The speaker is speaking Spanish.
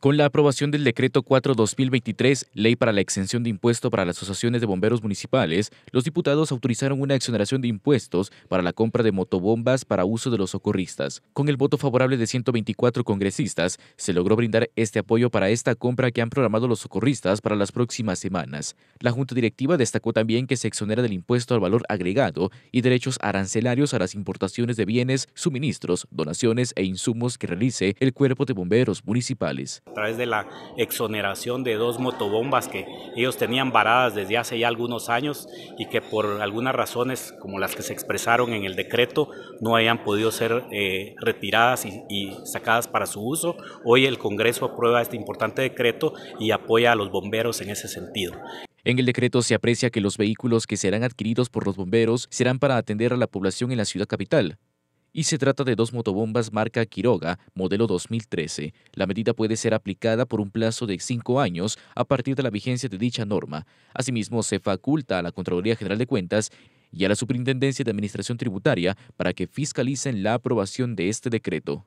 Con la aprobación del Decreto 4-2023, Ley para la Exención de Impuesto para las Asociaciones de Bomberos Municipales, los diputados autorizaron una exoneración de impuestos para la compra de motobombas para uso de los socorristas. Con el voto favorable de 124 congresistas, se logró brindar este apoyo para esta compra que han programado los socorristas para las próximas semanas. La Junta Directiva destacó también que se exonera del impuesto al valor agregado y derechos arancelarios a las importaciones de bienes, suministros, donaciones e insumos que realice el Cuerpo de Bomberos Municipales a través de la exoneración de dos motobombas que ellos tenían varadas desde hace ya algunos años y que por algunas razones, como las que se expresaron en el decreto, no hayan podido ser eh, retiradas y, sacadas para su uso. Hoy el Congreso aprueba este importante decreto y apoya a los bomberos en ese sentido. En el decreto se aprecia que los vehículos que serán adquiridos por los bomberos serán para atender a la población en la ciudad capital, y se trata de dos motobombas marca Quiroga, modelo 2013. La medida puede ser aplicada por un plazo de cinco años a partir de la vigencia de dicha norma. Asimismo, se faculta a la Contraloría General de Cuentas y a la Superintendencia de Administración Tributaria para que fiscalicen la aprobación de este decreto.